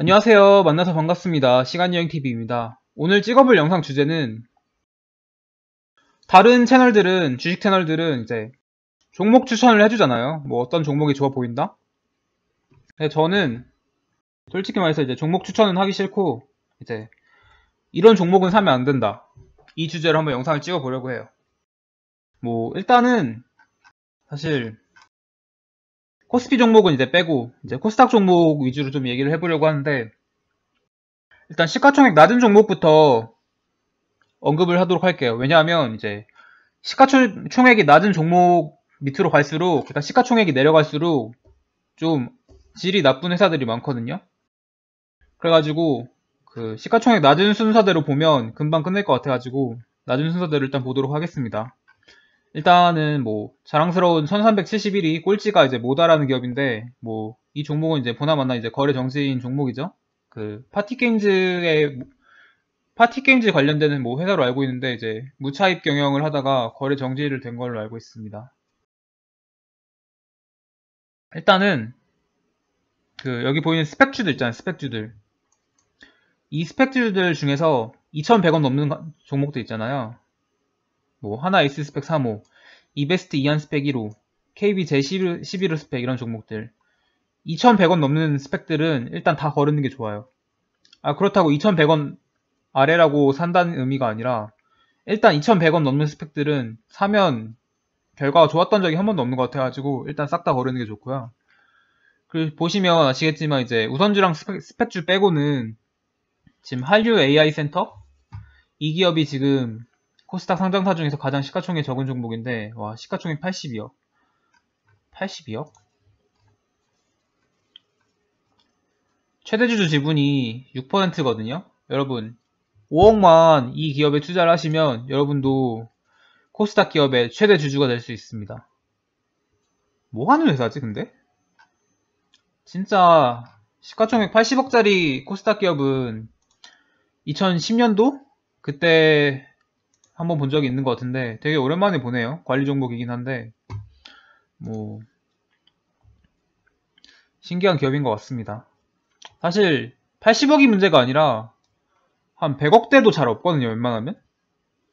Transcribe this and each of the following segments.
안녕하세요. 만나서 반갑습니다. 시간여행TV입니다. 오늘 찍어볼 영상 주제는 다른 채널들은, 주식 채널들은 이제 종목 추천을 해주잖아요. 뭐 어떤 종목이 좋아 보인다? 근데 네, 저는 솔직히 말해서 이제 종목 추천은 하기 싫고 이제 이런 종목은 사면 안 된다. 이 주제로 한번 영상을 찍어보려고 해요. 뭐 일단은 사실 코스피 종목은 이제 빼고 이제 코스닥 종목 위주로 좀 얘기를 해보려고 하는데 일단 시가총액 낮은 종목부터 언급을 하도록 할게요. 왜냐하면 이제 시가총액이 낮은 종목 밑으로 갈수록 그러니까 시가총액이 내려갈수록 좀 질이 나쁜 회사들이 많거든요. 그래가지고 그 시가총액 낮은 순서대로 보면 금방 끝낼 것 같아가지고 낮은 순서대로 일단 보도록 하겠습니다. 일단은 뭐 자랑스러운 1371위 꼴찌가 이제 모다라는 기업인데 뭐 이 종목은 이제 보나마나 이제 거래 정지인 종목이죠. 그 파티게임즈의 파티게임즈 관련되는 뭐 회사로 알고 있는데 이제 무차입 경영을 하다가 거래 정지를 된 걸로 알고 있습니다. 일단은 그 여기 보이는 스펙주들 있잖아요. 스펙주들. 이 스펙주들 중에서 2,100원 넘는 종목도 있잖아요. 뭐 하나 S 스펙 스 3호, 이베스트 이안 스펙 1호, KB 제11호 스펙 이런 종목들 2100원 넘는 스펙들은 일단 다 거르는 게 좋아요. 아 그렇다고 2100원 아래라고 산다는 의미가 아니라 일단 2100원 넘는 스펙들은 사면 결과가 좋았던 적이 한 번도 없는 것 같아가지고 일단 싹 다 거르는 게 좋고요. 그 보시면 아시겠지만 이제 우선주랑 스펙, 스펙주 빼고는 지금 한류 AI 센터 이 기업이 지금 코스닥 상장사 중에서 가장 시가총액 이 적은 종목인데 와 시가총액 82억 82억 최대주주 지분이 6%거든요 여러분 5억만 이 기업에 투자를 하시면 여러분도 코스닥 기업의 최대 주주가 될 수 있습니다 뭐하는 회사지 근데? 진짜 시가총액 80억짜리 코스닥 기업은 2010년도? 그때 한번 본 적이 있는 것 같은데 되게 오랜만에 보네요. 관리 종목이긴 한데 뭐 신기한 기업인 것 같습니다. 사실 80억이 문제가 아니라 한 100억대도 잘 없거든요. 웬만하면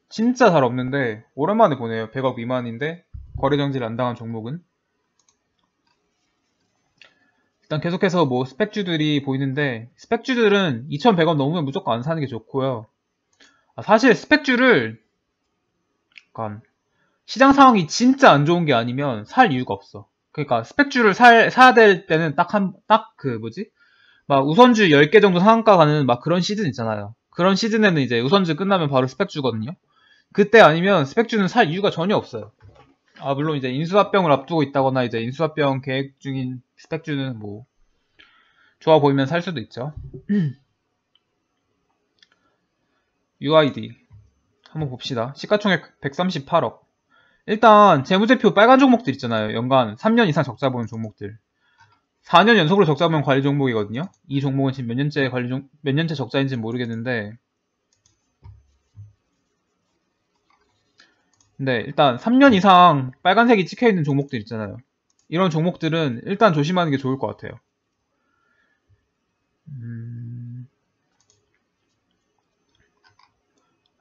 진짜 잘 없는데 오랜만에 보네요. 100억 미만인데 거래 정지를 안 당한 종목은 일단 계속해서 뭐 스펙주들이 보이는데 스펙주들은 2,100원 넘으면 무조건 안 사는 게 좋고요. 아, 사실 스펙주를 그러 시장 상황이 진짜 안 좋은 게 아니면 살 이유가 없어. 그러니까 스펙주를 살, 사야 될 때는 딱 한, 딱 그 뭐지? 막 우선주 10개 정도 상한가 가는 막 그런 시즌 있잖아요. 그런 시즌에는 이제 우선주 끝나면 바로 스펙주거든요. 그때 아니면 스펙주는 살 이유가 전혀 없어요. 아, 물론 이제 인수합병을 앞두고 있다거나 이제 인수합병 계획 중인 스펙주는 뭐, 좋아 보이면 살 수도 있죠. UID. 한번 봅시다. 시가총액 138억. 일단 재무제표 빨간 종목들 있잖아요. 연간 3년 이상 적자 보는 종목들. 4년 연속으로 적자 보는 관리 종목이거든요. 이 종목은 지금 몇 년째 관리 종, 몇 년째 적자인지는 모르겠는데. 근데 일단 3년 이상 빨간색이 찍혀 있는 종목들 있잖아요. 이런 종목들은 일단 조심하는 게 좋을 것 같아요. 음...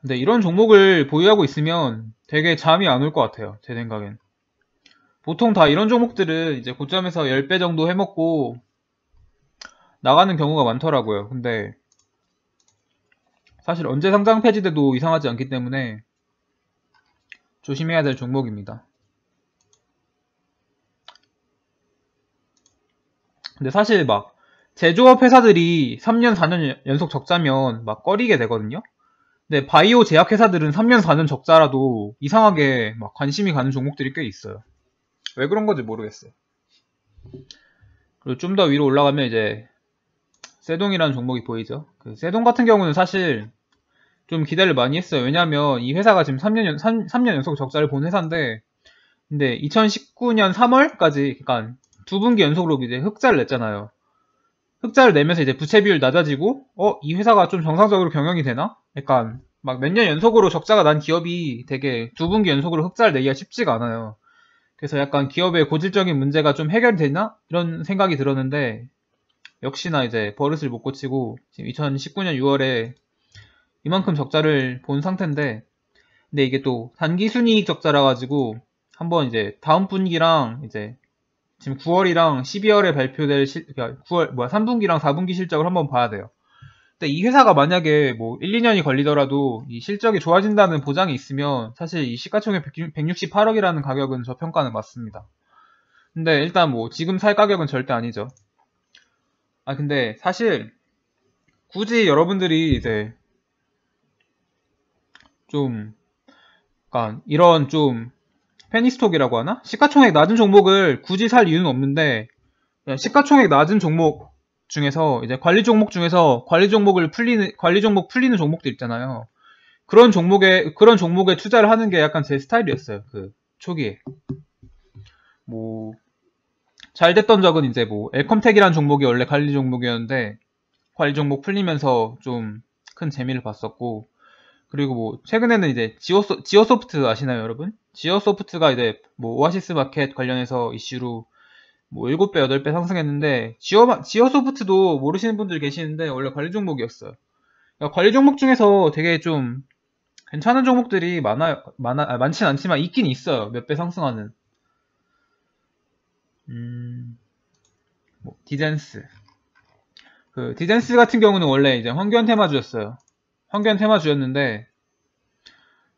근 네, 이런 종목을 보유하고 있으면 되게 잠이 안 올 것 같아요. 제 생각엔. 보통 다 이런 종목들은 이제 고점에서 10배 정도 해먹고 나가는 경우가 많더라고요. 근데 사실 언제 상장 폐지돼도 이상하지 않기 때문에 조심해야 될 종목입니다. 근데 사실 막 제조업 회사들이 3년, 4년 연속 적자면 막 꺼리게 되거든요. 근 네, 바이오 제약회사들은 3년 4년 적자라도 이상하게 막 관심이 가는 종목들이 꽤 있어요. 왜 그런 건지 모르겠어요. 그리고 좀 더 위로 올라가면 이제 세동이라는 종목이 보이죠. 그 세동 같은 경우는 사실 좀 기대를 많이 했어요. 왜냐하면 이 회사가 지금 3년, 연, 3, 3년 연속 적자를 본 회사인데 근데 2019년 3월까지 그러니까 두 분기 연속으로 이제 흑자를 냈잖아요. 흑자를 내면서 이제 부채 비율 낮아지고 어 이 회사가 좀 정상적으로 경영이 되나? 약간 막 몇 년 연속으로 적자가 난 기업이 되게 두 분기 연속으로 흑자를 내기가 쉽지가 않아요. 그래서 약간 기업의 고질적인 문제가 좀 해결되나 이런 생각이 들었는데 역시나 이제 버릇을 못 고치고 지금 2019년 6월에 이만큼 적자를 본 상태인데 근데 이게 또 단기 순이익 적자라 가지고 한번 이제 다음 분기랑 이제 지금 9월이랑 12월에 발표될 실, 9월 그러니까 뭐야 3분기랑 4분기 실적을 한번 봐야 돼요. 근데 이 회사가 만약에 뭐 1, 2년이 걸리더라도 이 실적이 좋아진다는 보장이 있으면 사실 이 시가총액 168억이라는 가격은 저평가는 맞습니다. 근데 일단 뭐 지금 살 가격은 절대 아니죠. 아 근데 사실 굳이 여러분들이 이제 좀 그러니까 이런 좀 페니스톡이라고 하나? 시가총액 낮은 종목을 굳이 살 이유는 없는데 시가총액 낮은 종목 중에서 이제 관리 종목 중에서 관리 종목을 풀리는 관리 종목 풀리는 종목들 있잖아요. 그런 종목에 그런 종목에 투자를 하는 게 약간 제 스타일이었어요. 그 초기에 뭐 잘 됐던 적은 이제 뭐엘컴텍이란 종목이 원래 관리 종목이었는데 관리 종목 풀리면서 좀 큰 재미를 봤었고 그리고 뭐 최근에는 이제 지오소, 지오소프트 아시나요 여러분? 지어소프트가 이제 뭐 오아시스 마켓 관련해서 이슈로 뭐 7배, 8배 상승했는데 지어, 지어소프트도 모르시는 분들 계시는데 원래 관리 종목이었어요. 그러니까 관리 종목 중에서 되게 좀 괜찮은 종목들이 많아요. 많아, 아, 많진 않지만 있긴 있어요. 몇 배 상승하는. 음, 뭐, 디젠스. 그, 디젠스 같은 경우는 원래 이제 환경 테마주였어요. 황교안 테마주였는데,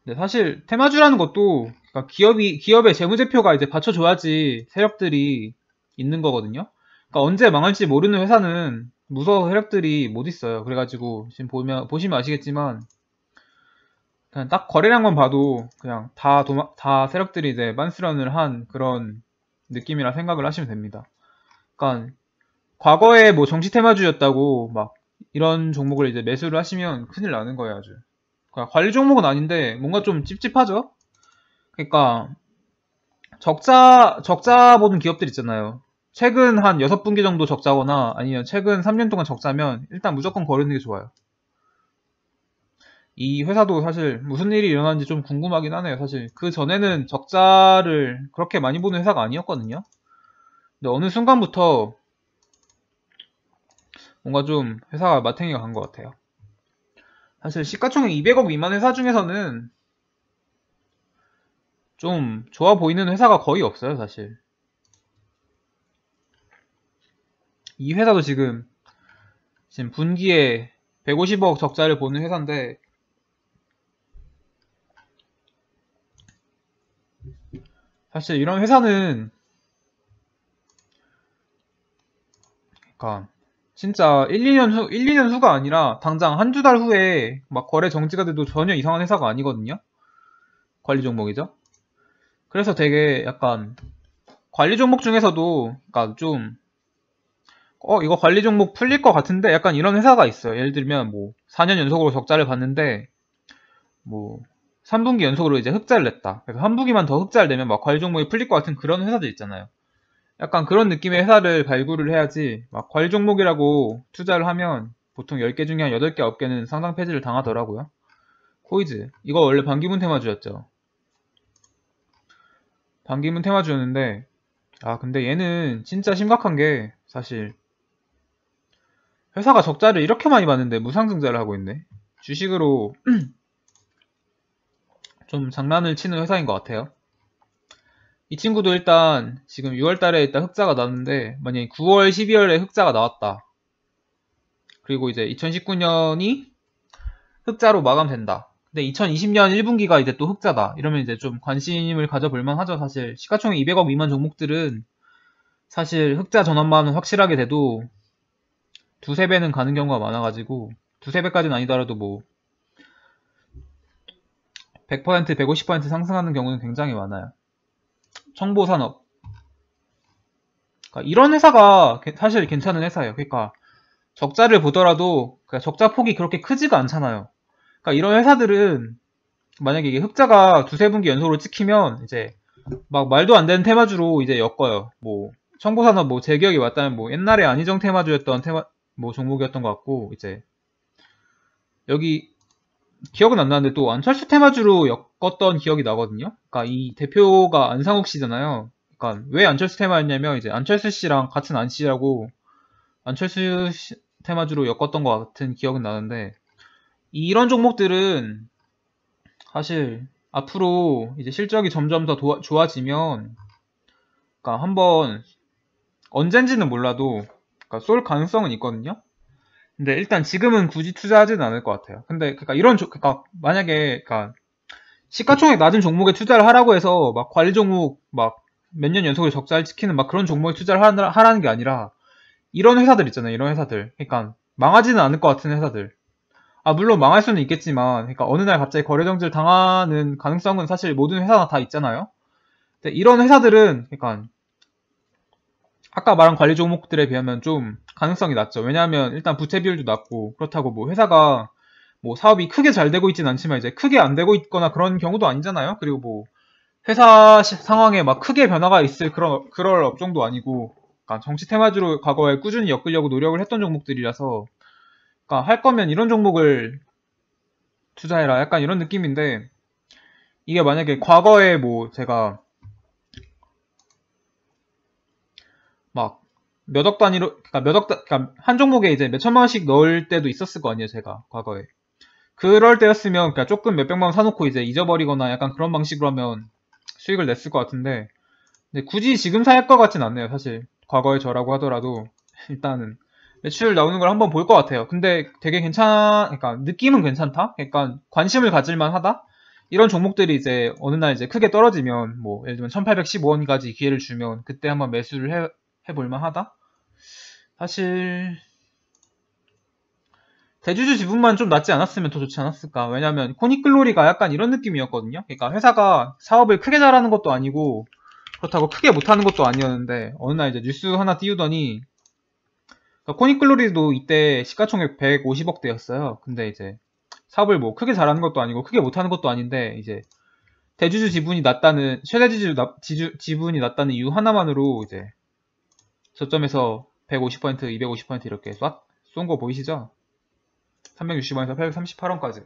근 네, 사실 테마주라는 것도 그러니까 기업이 기업의 재무제표가 이제 받쳐줘야지 세력들이 있는 거거든요. 그러니까 언제 망할지 모르는 회사는 무서워 세력들이 못 있어요. 그래가지고 지금 보면 보시면 아시겠지만 그냥 딱 거래량만 봐도 그냥 다 도마, 다 세력들이 이제 만스런을 한 그런 느낌이라 생각을 하시면 됩니다. 그러니까 과거에 뭐정치 테마주였다고 막 이런 종목을 이제 매수를 하시면 큰일 나는 거예요 아주. 그러니까 관리 종목은 아닌데 뭔가 좀 찝찝하죠. 그러니까 적자 적자 보는 기업들 있잖아요. 최근 한 6분기 정도 적자거나 아니면 최근 3년 동안 적자면 일단 무조건 거리는게 좋아요. 이 회사도 사실 무슨 일이 일어났는지 좀 궁금하긴 하네요. 사실 그 전에는 적자를 그렇게 많이 보는 회사가 아니었거든요. 근데 어느 순간부터 뭔가 좀 회사가 마탱이가 간 것 같아요. 사실 시가총액 200억 미만 회사 중에서는 좀 좋아 보이는 회사가 거의 없어요, 사실. 이 회사도 지금 지금 분기에 150억 적자를 보는 회사인데 사실 이런 회사는 그러니까 진짜 1, 2년 후, 1, 2년 후가 아니라 당장 한두달 후에 막 거래 정지가 돼도 전혀 이상한 회사가 아니거든요. 관리 종목이죠. 그래서 되게 약간 관리 종목 중에서도 그러니까 좀 어, 이거 관리 종목 풀릴 것 같은데 약간 이런 회사가 있어요. 예를 들면 뭐 4년 연속으로 적자를 봤는데 뭐 3분기 연속으로 이제 흑자를 냈다. 그래서 한 분기만 더 흑자를 내면 막 관리 종목이 풀릴 것 같은 그런 회사들 있잖아요. 약간 그런 느낌의 회사를 발굴을 해야지 막관일 종목이라고 투자를 하면 보통 10개 중에 한 8개, 9개는 상당 폐지를 당하더라고요. 코이즈. 이거 원래 반기문 테마주였죠. 반기문 테마주였는데 아 근데 얘는 진짜 심각한 게 사실 회사가 적자를 이렇게 많이 봤는데 무상증자를 하고 있네. 주식으로 좀 장난을 치는 회사인 것 같아요. 이 친구도 일단 지금 6월달에 일단 흑자가 났는데 만약에 9월, 12월에 흑자가 나왔다. 그리고 이제 2019년이 흑자로 마감된다. 근데 2020년 1분기가 이제 또 흑자다. 이러면 이제 좀 관심을 가져볼만 하죠. 사실 시가총액 200억 미만 종목들은 사실 흑자 전환만은 확실하게 돼도 두세 배는 가는 경우가 많아가지고 두세 배까지는 아니더라도 뭐 100%, 150% 상승하는 경우는 굉장히 많아요. 정보산업 그러니까 이런 회사가 사실 괜찮은 회사예요. 그러니까 적자를 보더라도 그러니까 적자 폭이 그렇게 크지가 않잖아요. 그러니까 이런 회사들은 만약에 이게 흑자가 두세 분기 연속으로 찍히면 이제 막 말도 안 되는 테마주로 이제 엮어요. 뭐 청보산업 뭐제 기억이 맞다면 뭐 옛날에 안희정 테마주였던 테마 뭐 종목이었던 것 같고 이제 여기 기억은 안 나는데 또 안철수 테마주로 엮었던 기억이 나거든요. 그러니까 이 대표가 안상욱 씨잖아요. 그러니까 왜 안철수 테마였냐면 이제 안철수 씨랑 같은 안 씨라고 안철수 씨 테마주로 엮었던 것 같은 기억은 나는데 이런 종목들은 사실 앞으로 이제 실적이 점점 더 도와, 좋아지면 그러니까 한번 언젠지는 몰라도 그러니까 쏠 가능성은 있거든요. 근데 일단 지금은 굳이 투자하지는 않을 것 같아요. 근데 그러니까 이런 조, 그러니까 만약에 그러니까 시가총액 낮은 종목에 투자를 하라고 해서 막 관리 종목 막 몇 년 연속으로 적자를 지키는 막 그런 종목에 투자를 하라, 는게 아니라 이런 회사들 있잖아요. 이런 회사들. 그러니까 망하지는 않을 것 같은 회사들. 아 물론 망할 수는 있겠지만 그러니까 어느 날 갑자기 거래 정지를 당하는 가능성은 사실 모든 회사가 다 있잖아요. 근데 이런 회사들은 그러니까 아까 말한 관리 종목들에 비하면 좀 가능성이 낮죠. 왜냐하면 일단 부채 비율도 낮고 그렇다고 뭐 회사가 뭐 사업이 크게 잘 되고 있진 않지만 이제 크게 안 되고 있거나 그런 경우도 아니잖아요. 그리고 뭐 회사 상황에 막 크게 변화가 있을 그런 그럴 업종도 아니고 그러니까 정치 테마주로 과거에 꾸준히 엮으려고 노력을 했던 종목들이라서 그러니까 할 거면 이런 종목을 투자해라 약간 이런 느낌인데 이게 만약에 과거에 뭐 제가 막 몇 억 단위로 그니까 몇 억 단그니까한 종목에 이제 몇 천만 원씩 넣을 때도 있었을 거 아니에요 제가 과거에 그럴 때였으면 그니까 조금 몇백만 원 사놓고 이제 잊어버리거나 약간 그런 방식으로 하면 수익을 냈을 것 같은데 굳이 지금 사야 할 것 같진 않네요 사실 과거의 저라고 하더라도 일단은 매출 나오는 걸 한번 볼 것 같아요 근데 되게 괜찮 그니까 느낌은 괜찮다 그러니까 관심을 가질만 하다 이런 종목들이 이제 어느 날 이제 크게 떨어지면 뭐 예를 들면 1815원까지 기회를 주면 그때 한번 매수를 해, 해볼만 하다? 사실 대주주 지분만 좀 낮지 않았으면 더 좋지 않았을까 왜냐면 코닉글로리가 약간 이런 느낌이었거든요 그러니까 회사가 사업을 크게 잘하는 것도 아니고 그렇다고 크게 못하는 것도 아니었는데 어느 날 이제 뉴스 하나 띄우더니 그러니까 코닉글로리도 이때 시가총액 150억대였어요 근데 이제 사업을 뭐 크게 잘하는 것도 아니고 크게 못하는 것도 아닌데 이제 대주주 지분이 낮다는 최대 주주 지분이 낮다는 이유 하나만으로 이제 저점에서 1 5 0 2 5 0 이렇게 쏜거 보이시죠? 360원에서 838원까지.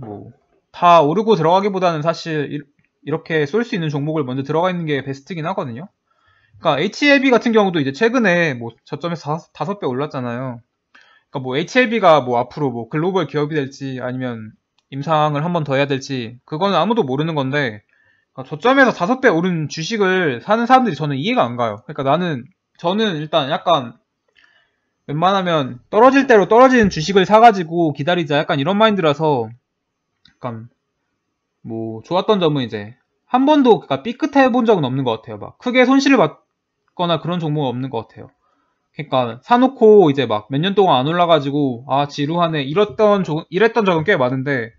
뭐다 오르고 들어가기보다는 사실 이렇게 쏠 수 있는 종목을 먼저 들어가 있는 게 베스트긴 하거든요. 그러니까 HLB 같은 경우도 이제 최근에 뭐 저점에서 5배 올랐잖아요. 그러니까 뭐 HLB가 뭐 앞으로 뭐 글로벌 기업이 될지 아니면 임상을 한번 더 해야 될지 그거는 아무도 모르는 건데 아, 저점에서 5배 오른 주식을 사는 사람들이 저는 이해가 안 가요. 그러니까 나는, 저는 일단 약간 웬만하면 떨어질 대로 떨어지는 주식을 사가지고 기다리자 약간 이런 마인드라서 약간 뭐 좋았던 점은 이제 한 번도 그러니까 삐끗해 본 적은 없는 것 같아요. 막 크게 손실을 받거나 그런 종목은 없는 것 같아요. 그러니까 사놓고 이제 막 몇 년 동안 안 올라가지고 아 지루하네 이랬던 조, 이랬던 적은 꽤 많은데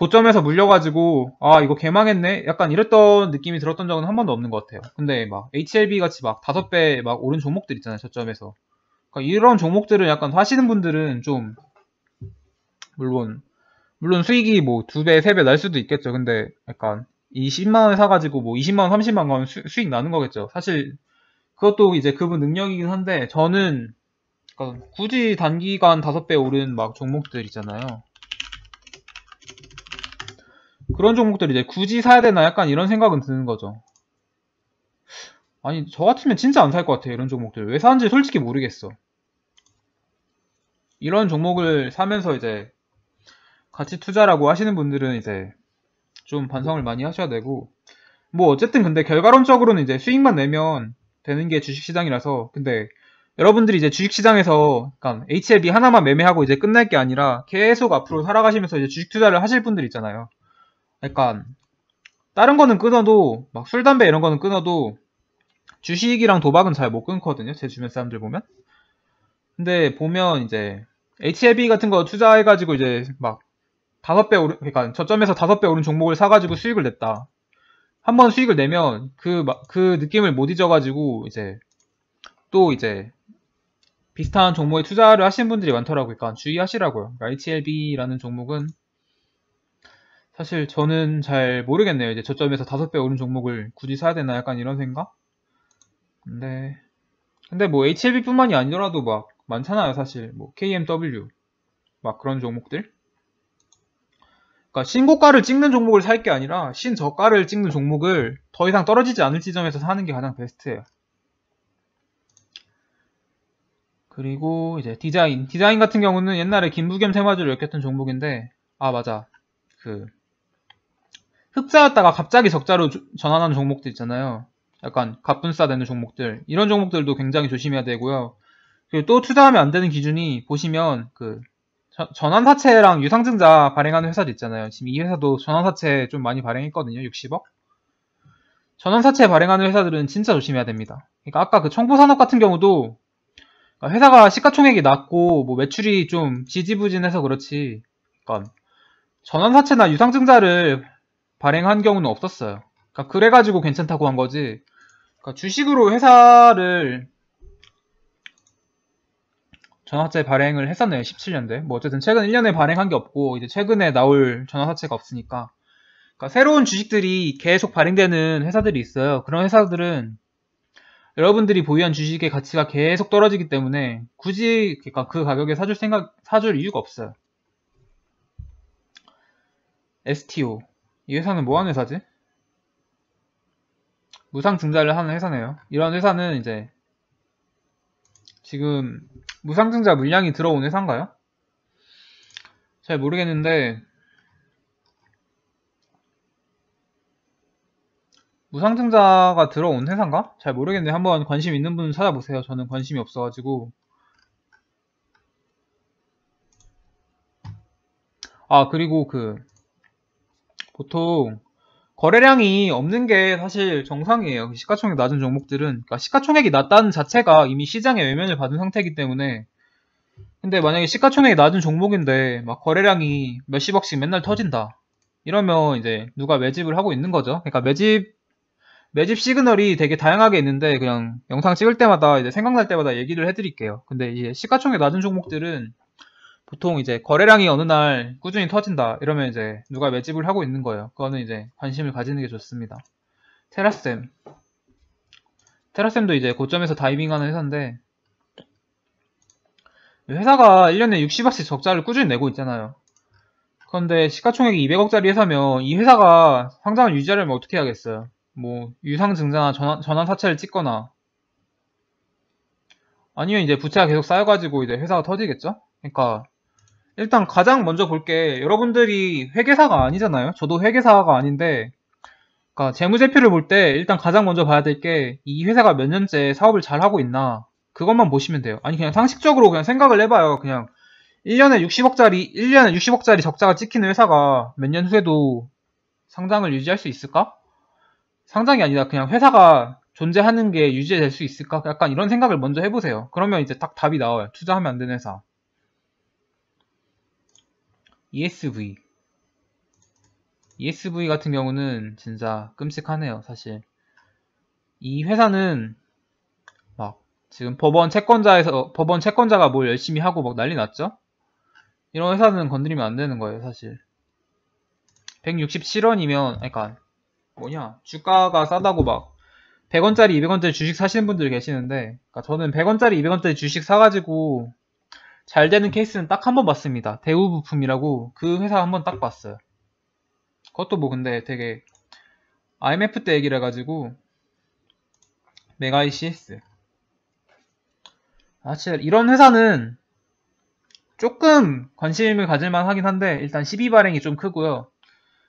고점에서 물려가지고 아 이거 개망했네 약간 이랬던 느낌이 들었던 적은 한 번도 없는 것 같아요 근데 막 HLB 같이 막 다섯 배 막 오른 종목들 있잖아요 저점에서 그러니까 이런 종목들은 약간 하시는 분들은 좀 물론 물론 수익이 뭐 두배세 배 날 수도 있겠죠 근데 약간 2 0만원 사가지고 뭐 20만원 30만원 가면 수, 수익 나는 거겠죠 사실 그것도 이제 그분 능력이긴 한데 저는 그러니까 굳이 단기간 다섯 배 오른 막 종목들 있잖아요 그런 종목들이 제 굳이 사야 되나 약간 이런 생각은 드는 거죠. 아니 저 같으면 진짜 안 살 것 같아요 이런 종목들 왜 사는지 솔직히 모르겠어 이런 종목을 사면서 이제 같이 투자라고 하시는 분들은 이제 좀 반성을 많이 하셔야 되고 뭐 어쨌든 근데 결과론적으로는 이제 수익만 내면 되는 게 주식시장이라서 근데 여러분들이 이제 주식시장에서 그러니까 HLB 하나만 매매하고 이제 끝날 게 아니라 계속 앞으로 살아가시면서 이제 주식 투자를 하실 분들 있잖아요 약간 다른 거는 끊어도 막술 담배 이런 거는 끊어도 주식이랑 도박은 잘 못 끊거든요. 제 주변 사람들 보면. 근데 보면 이제 h l e b 같은 거 투자해가지고 이제 막 다섯 배 오른 그러니까 저점에서 다섯 배 오른 종목을 사가지고 수익을 냈다. 한번 수익을 내면 그그 그 느낌을 못 잊어가지고 이제 또 이제 비슷한 종목에 투자를 하신 분들이 많더라고요. 그러니까 주의하시라고요. 그러니까 HLB라는 e 종목은 사실 저는 잘 모르겠네요. 이제 저점에서 다섯 배 오른 종목을 굳이 사야 되나 약간 이런 생각? 근데 근데 뭐 HLB뿐만이 아니더라도 막 많잖아요, 사실. 뭐 KMW 막 그런 종목들. 그러니까 신고가를 찍는 종목을 살 게 아니라 신저가를 찍는 종목을 더 이상 떨어지지 않을 지점에서 사는 게 가장 베스트예요. 그리고 이제 디자인. 디자인 같은 경우는 옛날에 김부겸 테마주를 엮였던 종목인데 아 맞아. 그 흑자였다가 갑자기 적자로 조, 전환하는 종목들 있잖아요. 약간 갑분싸 되는 종목들 이런 종목들도 굉장히 조심해야 되고요. 그리고 또 투자하면 안 되는 기준이 보시면 그 전환사채랑 유상증자 발행하는 회사도 있잖아요. 지금 이 회사도 전환사채 좀 많이 발행했거든요. 60억. 전환사채 발행하는 회사들은 진짜 조심해야 됩니다. 그러니까 아까 그청부산업 같은 경우도 그러니까 회사가 시가총액이 낮고 뭐 매출이 좀 지지부진해서 그렇지. 그러니까 전환사채나 유상증자를 발행한 경우는 없었어요. 그러니까 그래가지고 괜찮다고 한 거지. 그러니까 주식으로 회사를 전화사채 발행을 했었네요. 17년대. 뭐 어쨌든 최근 1년에 발행한 게 없고 이제 최근에 나올 전화사채가 없으니까. 그러니까 새로운 주식들이 계속 발행되는 회사들이 있어요. 그런 회사들은 여러분들이 보유한 주식의 가치가 계속 떨어지기 때문에 굳이 그러니까 그 가격에 사줄 생각 사줄 이유가 없어요. STO 이 회사는 뭐 하는 회사지? 무상증자를 하는 회사네요. 이런 회사는 이제 지금 무상증자 물량이 들어온 회사인가요? 잘 모르겠는데 무상증자가 들어온 회사인가? 잘 모르겠는데 한번 관심 있는 분 찾아보세요. 저는 관심이 없어가지고 아 그리고 그 보통 거래량이 없는 게 사실 정상이에요. 그 시가총액 낮은 종목들은. 그러니까 시가총액이 낮다는 자체가 이미 시장의 외면을 받은 상태이기 때문에. 근데 만약에 시가총액이 낮은 종목인데 막 거래량이 몇십억씩 맨날 터진다. 이러면 이제 누가 매집을 하고 있는 거죠. 그러니까 매집, 매집 시그널이 되게 다양하게 있는데 그냥 영상 찍을 때마다 이제 생각날 때마다 얘기를 해드릴게요. 근데 이제 시가총액 낮은 종목들은 보통 이제 거래량이 어느 날 꾸준히 터진다 이러면 이제 누가 매집을 하고 있는 거예요. 그거는 이제 관심을 가지는 게 좋습니다. 테라쌤테라쌤도 이제 고점에서 다이빙하는 회사인데 회사가 1년에 60억씩 적자를 꾸준히 내고 있잖아요. 그런데 시가총액이 200억짜리 회사면 이 회사가 상장을 유지하려면 어떻게 해야겠어요? 뭐 유상 증자나 전환, 전환 사채를 찍거나 아니면 이제 부채가 계속 쌓여가지고 이제 회사가 터지겠죠? 그러니까 일단 가장 먼저 볼게 여러분들이 회계사가 아니잖아요. 저도 회계사가 아닌데 그러니까 재무제표를 볼 때 일단 가장 먼저 봐야 될 게 이 회사가 몇 년째 사업을 잘 하고 있나 그것만 보시면 돼요. 아니 그냥 상식적으로 그냥 생각을 해봐요. 그냥 1년에 60억짜리 1년에 60억짜리 적자가 찍히는 회사가 몇 년 후에도 상장을 유지할 수 있을까? 상장이 아니라 그냥 회사가 존재하는 게 유지될 수 있을까? 약간 이런 생각을 먼저 해보세요. 그러면 이제 딱 답이 나와요. 투자하면 안 되는 회사. ESV ESV 같은 경우는 진짜 끔찍하네요 사실 이 회사는 막 지금 법원 채권자에서 법원 채권자가 뭘 열심히 하고 막 난리 났죠 이런 회사는 건드리면 안 되는 거예요 사실 167원이면 그러니까 뭐냐 주가가 싸다고 막 100원짜리 200원짜리 주식 사시는 분들 계시는데 그러니까 저는 100원짜리 200원짜리 주식 사가지고 잘 되는 케이스는 딱 한 번 봤습니다. 대우 부품이라고 그 회사 한 번 딱 봤어요. 그것도 뭐 근데 되게 IMF 때 얘기를 해가지고 메가 ICS 아 진짜 이런 회사는 조금 관심을 가질만 하긴 한데 일단 12발행이 좀 크고요.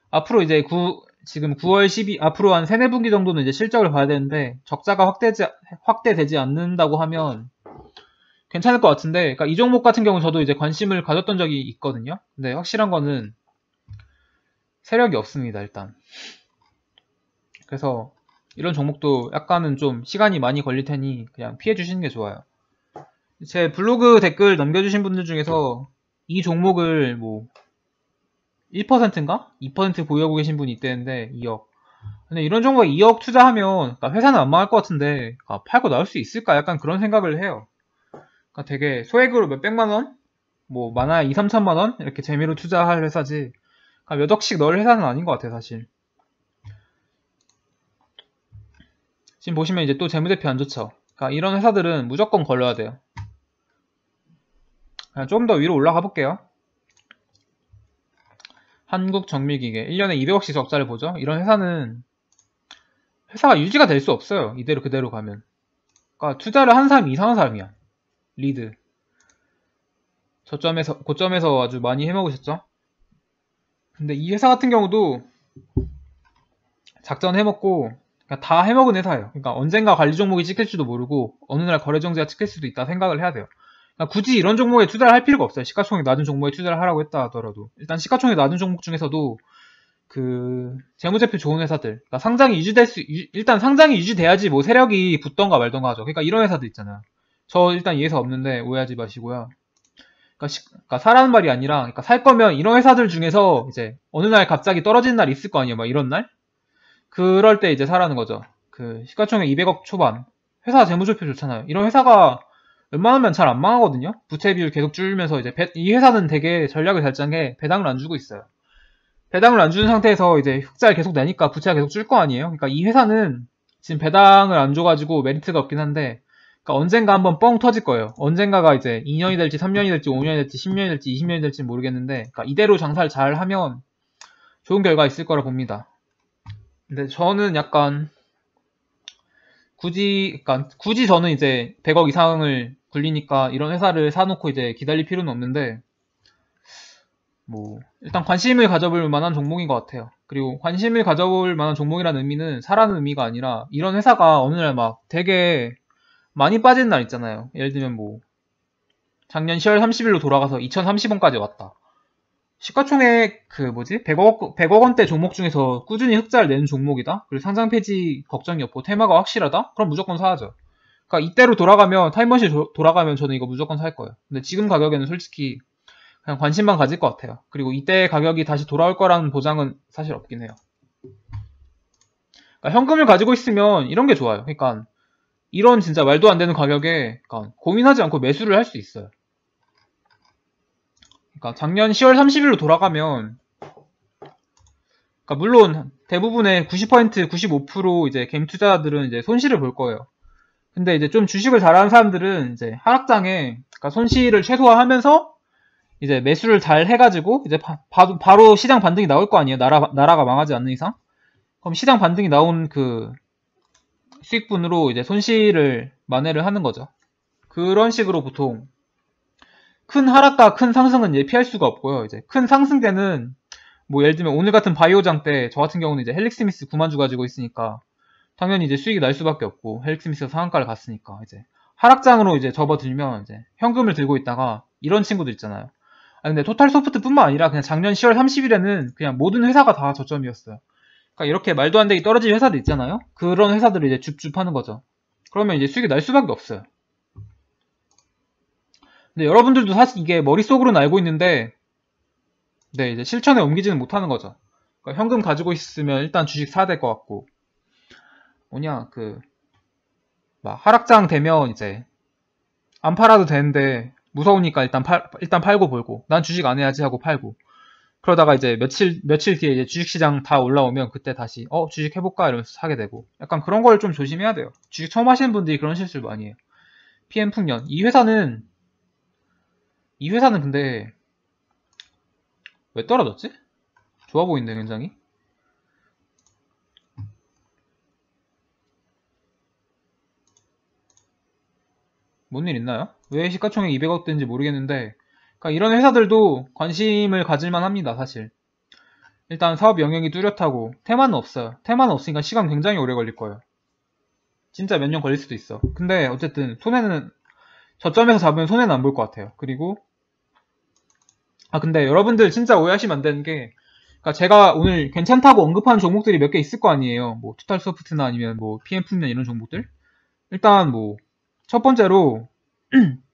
앞으로 이제 9, 지금 9월 12 앞으로 한 3, 4분기 정도는 이제 실적을 봐야 되는데 적자가 확대 확대되지 않는다고 하면 괜찮을 것 같은데, 그러니까 이 종목 같은 경우 저도 이제 관심을 가졌던 적이 있거든요. 근데 확실한 거는 세력이 없습니다, 일단. 그래서 이런 종목도 약간은 좀 시간이 많이 걸릴 테니 그냥 피해 주시는 게 좋아요. 제 블로그 댓글 남겨주신 분들 중에서 이 종목을 뭐 1%인가? 2% 보유하고 계신 분이 있대는데 2억. 근데 이런 종목에 2억 투자하면 그러니까 회사는 안 망할 것 같은데 아, 팔고 나올 수 있을까? 약간 그런 생각을 해요. 그러니까 되게 소액으로 몇 백만 원, 뭐 많아야 2, 3천만 원 이렇게 재미로 투자할 회사지. 그러니까 몇 억씩 넣을 회사는 아닌 것 같아 사실. 지금 보시면 이제 또재무대표안 좋죠. 그러니까 이런 회사들은 무조건 걸러야 돼요. 조금 더 위로 올라가 볼게요. 한국정밀기계 1년에 200억씩 적자를 보죠. 이런 회사는 회사가 유지가 될 수 없어요. 이대로 그대로 가면. 그러니까 투자를 한 사람이 이상한 사람이야. 리드 저점에서 고점에서 아주 많이 해먹으셨죠? 근데 이 회사 같은 경우도 작전 해먹고 그러니까 다 해먹은 회사예요. 그러니까 언젠가 관리 종목이 찍힐지도 모르고 어느 날 거래 정지가 찍힐 수도 있다 생각을 해야 돼요. 그러니까 굳이 이런 종목에 투자를 할 필요가 없어요. 시가총액 낮은 종목에 투자를 하라고 했다 하더라도 일단 시가총액 낮은 종목 중에서도 그 재무제표 좋은 회사들 그러니까 상장이 유지될 수 일단 상장이 유지돼야지 뭐 세력이 붙던가 말던가 하죠. 그러니까 이런 회사들 있잖아. 요저 일단 이해서 없는데 오해하지 마시고요. 그러니까, 시, 그러니까 사라는 말이 아니라 그러니까 살 거면 이런 회사들 중에서 이제 어느 날 갑자기 떨어지는 날 있을 거 아니에요. 막 이런 날. 그럴 때 이제 사라는 거죠. 그 시가총액 200억 초반. 회사 재무조표 좋잖아요. 이런 회사가 웬만하면 잘 안 망하거든요. 부채 비율 계속 줄면서 이제 배, 이 회사는 되게 전략을 잘 짠게 배당을 안 주고 있어요. 배당을 안 주는 상태에서 이제 흑자를 계속 내니까 부채가 계속 줄 거 아니에요. 그러니까 이 회사는 지금 배당을 안 줘가지고 메리트가 없긴 한데 그러니까 언젠가 한번 뻥 터질 거예요. 언젠가가 이제 2년이 될지 3년이 될지 5년이 될지 10년이 될지 20년이 될지 모르겠는데 그러니까 이대로 장사를 잘 하면 좋은 결과 있을 거라 봅니다. 근데 저는 약간 굳이 그러니까 굳이 저는 이제 100억 이상을 굴리니까 이런 회사를 사놓고 이제 기다릴 필요는 없는데 뭐 일단 관심을 가져볼 만한 종목인 것 같아요. 그리고 관심을 가져볼 만한 종목이라는 의미는 사라는 의미가 아니라 이런 회사가 어느 날 막 되게 많이 빠진 날 있잖아요. 예를 들면 뭐 작년 10월 30일로 돌아가서 2030원까지 왔다. 시가총액 그 뭐지 100억 100억 원대 종목 중에서 꾸준히 흑자를 내는 종목이다. 그리고 상장 폐지 걱정이 없고 테마가 확실하다. 그럼 무조건 사야죠. 그러니까 이때로 돌아가면 타임머신 돌아가면 저는 이거 무조건 살 거예요. 근데 지금 가격에는 솔직히 그냥 관심만 가질 것 같아요. 그리고 이때 가격이 다시 돌아올 거라는 보장은 사실 없긴 해요. 그러니까 현금을 가지고 있으면 이런 게 좋아요. 그러니까 이런 진짜 말도 안 되는 가격에 그러니까 고민하지 않고 매수를 할 수 있어요. 그러니까 작년 10월 30일로 돌아가면 그러니까 물론 대부분의 90% 95% 이제 겜투자들은 이제 손실을 볼 거예요. 근데 이제 좀 주식을 잘하는 사람들은 이제 하락장에 그러니까 손실을 최소화하면서 이제 매수를 잘 해가지고 이제 바, 로 시장 반등이 나올 거 아니에요. 나라 나라가 망하지 않는 이상. 그럼 시장 반등이 나온 그 수익분으로 이제 손실을 만회를 하는 거죠. 그런 식으로 보통 큰 하락과 큰 상승은 예 피할 수가 없고요. 이제 큰 상승 때는 뭐 예를 들면 오늘 같은 바이오장 때 저 같은 경우는 이제 헬릭스미스 9만 주 가지고 있으니까 당연히 이제 수익이 날 수밖에 없고 헬릭스미스가 상한가를 갔으니까 이제 하락장으로 이제 접어들면 이제 현금을 들고 있다가 이런 친구들 있잖아요. 아 근데 토탈 소프트뿐만 아니라 그냥 작년 10월 30일에는 그냥 모든 회사가 다 저점이었어요. 그러니까 이렇게 말도 안 되게 떨어질 회사도 있잖아요. 그런 회사들을 이제 줍줍 하는 거죠. 그러면 이제 수익이 날 수밖에 없어요. 근데 여러분들도 사실 이게 머릿속으로는 알고 있는데 네, 이제 실천에 옮기지는 못하는 거죠. 그러니까 현금 가지고 있으면 일단 주식 사야 될 것 같고 뭐냐 그 막 하락장 되면 이제 안 팔아도 되는데 무서우니까 일단 팔 일단 팔고 벌고 난 주식 안 해야지 하고 팔고 그러다가 이제 며칠 며칠 뒤에 이제 주식시장 다 올라오면 그때 다시 어 주식 해볼까 이러면서 사게 되고 약간 그런 걸 좀 조심해야 돼요. 주식 처음 하시는 분들이 그런 실수를 많이 해요. PM 풍년 이 회사는 이 회사는 근데 왜 떨어졌지? 좋아 보이는데 굉장히 뭔 일 있나요? 왜 시가총액 200억 된지 모르겠는데 그러니까 이런 회사들도 관심을 가질만 합니다, 사실. 일단 사업 영역이 뚜렷하고 테마는 없어요. 테마는 없으니까 시간 굉장히 오래 걸릴 거예요. 진짜 몇 년 걸릴 수도 있어. 근데 어쨌든 손해는 저점에서 잡으면 손해는 안 볼 것 같아요. 그리고 아 근데 여러분들 진짜 오해하시면 안 되는 게그니까 제가 오늘 괜찮다고 언급한 종목들이 몇 개 있을 거 아니에요. 뭐 투탈 소프트나 아니면 뭐 PM 풍년 이런 종목들. 일단 뭐 첫 번째로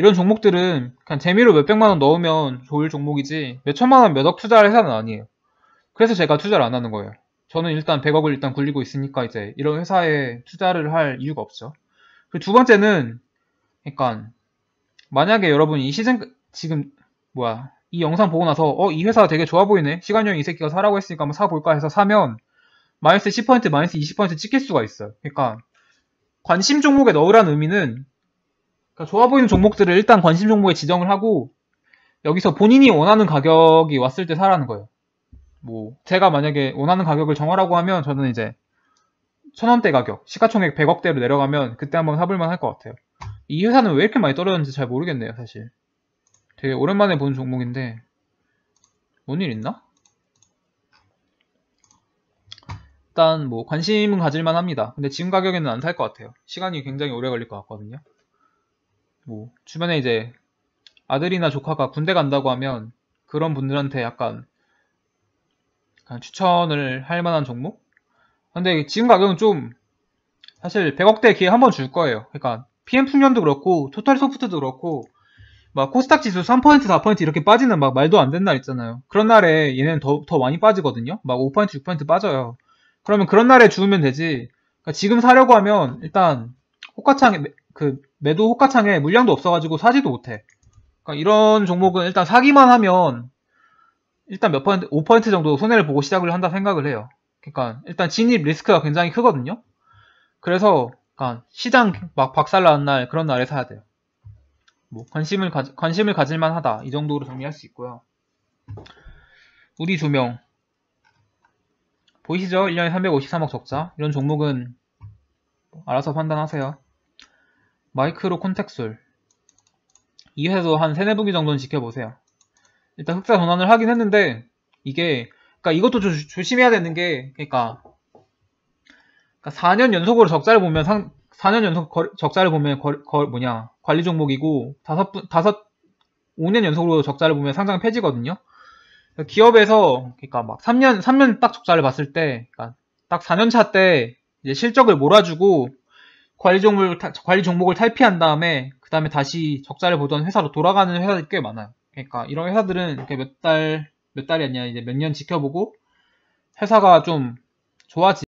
이런 종목들은 그냥 재미로 몇백만원 넣으면 좋을 종목이지 몇천만원 몇억 투자할 회사는 아니에요. 그래서 제가 투자를 안 하는 거예요. 저는 일단 100억을 일단 굴리고 있으니까 이제 이런 회사에 투자를 할 이유가 없죠. 그리고 두 번째는, 그러니까, 만약에 여러분이 이 시즌, 지금, 뭐야, 이 영상 보고 나서, 어, 이 회사 되게 좋아 보이네? 시간형 이 새끼가 사라고 했으니까 한번 사볼까 해서 사면, 마이너스 10%, 마이너스 20% 찍힐 수가 있어요. 그러니까, 관심 종목에 넣으라는 의미는 그러니까 좋아 보이는 종목들을 일단 관심 종목에 지정을 하고 여기서 본인이 원하는 가격이 왔을 때 사라는 거예요. 뭐 제가 만약에 원하는 가격을 정하라고 하면 저는 이제 천원대 가격, 시가총액 100억대로 내려가면 그때 한번 사볼만 할 것 같아요. 이 회사는 왜 이렇게 많이 떨어졌는지 잘 모르겠네요, 사실. 되게 오랜만에 보는 종목인데 뭔 일 있나? 일단 뭐 관심은 가질만 합니다. 근데 지금 가격에는 안 살 것 같아요. 시간이 굉장히 오래 걸릴 것 같거든요. 뭐 주변에 이제 아들이나 조카가 군대 간다고 하면 그런 분들한테 약간, 추천을 할 만한 종목? 근데 지금 가격은 좀 사실 100억대 기회 한 번 줄 거예요. 그러니까 PM 풍년도 그렇고 토탈 소프트도 그렇고 막 코스닥 지수 3% 4% 이렇게 빠지는 막 말도 안된는날 있잖아요. 그런 날에 얘는 더, 더 많이 빠지거든요. 막5% 6% 빠져요. 그러면 그런 날에 주우면 되지. 그러니까 지금 사려고 하면 일단 호가창에 그 매도 호가창에 물량도 없어가지고 사지도 못해. 그러니까 이런 종목은 일단 사기만 하면 일단 몇 퍼센트, 5%퍼센트 정도 손해를 보고 시작을 한다 생각을 해요. 그러니까 일단 진입 리스크가 굉장히 크거든요. 그래서 그러니까 시장 막 박살나는 날 그런 날에 사야 돼요. 뭐 관심을 가, 관심을 가질만 하다 이 정도로 정리할 수 있고요. 우리 두명 보이시죠? 1년에 353억 적자 이런 종목은 알아서 판단하세요. 마이크로 콘택술 이 회도 한 3, 4분기 정도는 지켜보세요 일단 흑자 전환을 하긴 했는데 이게 그러니까 이것도 조, 조심해야 되는 게 그러니까, 4년 그러니까 연속으로 적자를 보면 상, 4년 연속 거, 적자를 보면 거, 거, 뭐냐 관리 종목이고 다섯 다섯 5년 연속으로 적자를 보면 상장 폐지거든요. 그러니까 기업에서 그러니까 막 3년 3년 딱 적자를 봤을 때, 그러니까 딱 4년 차때 실적을 몰아주고 관리 종목을 관리 종목을 탈피한 다음에 그 다음에 다시 적자를 보던 회사로 돌아가는 회사들이 꽤 많아요. 그러니까 이런 회사들은 몇 달, 몇 달이 아니라 이제 몇 년 지켜보고 회사가 좀 좋아지